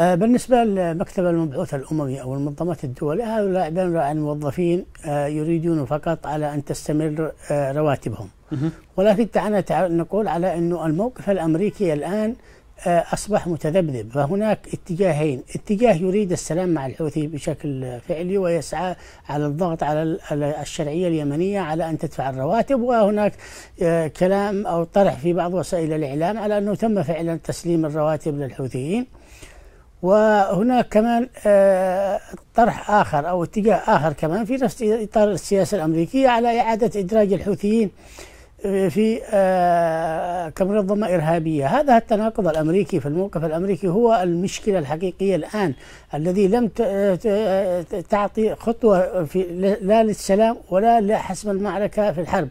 آه، بالنسبة لمكتب المبعوث الأممي أو المنظمات الدولية هؤلاء عبارة عن موظفين آه، يريدون فقط على أن تستمر آه، رواتبهم ولكن دعنا نقول على أنه الموقف الأمريكي الآن أصبح متذبذب فهناك اتجاهين اتجاه يريد السلام مع الحوثي بشكل فعلي ويسعى على الضغط على الشرعية اليمنية على أن تدفع الرواتب وهناك كلام أو طرح في بعض وسائل الإعلام على أنه تم فعلا تسليم الرواتب للحوثيين وهناك كمان آه، طرح آخر أو اتجاه آخر كمان في نفس إطار السياسة الأمريكية على إعادة إدراج الحوثيين في آه، كمنظمة إرهابية هذا التناقض الأمريكي في الموقف الأمريكي هو المشكلة الحقيقية الآن الذي لم تعطي خطوة في لا للسلام ولا لحسم المعركة في الحرب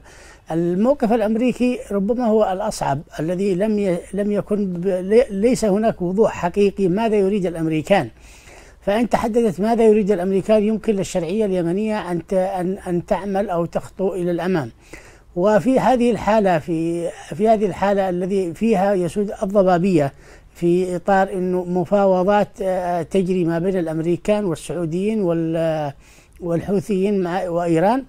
الموقف الامريكي ربما هو الاصعب الذي لم لم يكن ليس هناك وضوح حقيقي ماذا يريد الامريكان فان تحددت ماذا يريد الامريكان يمكن للشرعيه اليمنيه ان ان ان تعمل او تخطو الى الامام وفي هذه الحالة في في هذه الحالة الذي فيها يسود الضبابية في إطار أنه مفاوضات آه، تجري ما بين الأمريكان والسعوديين والحوثيين مع وإيران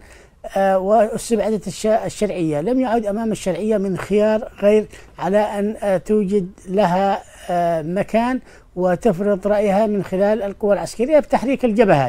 آه، واستبعدت الشرعية لم يعد أمام الشرعية من خيار غير على أن آه، توجد لها مكان وتفرض رأيها من خلال القوى العسكرية بتحريك الجبهات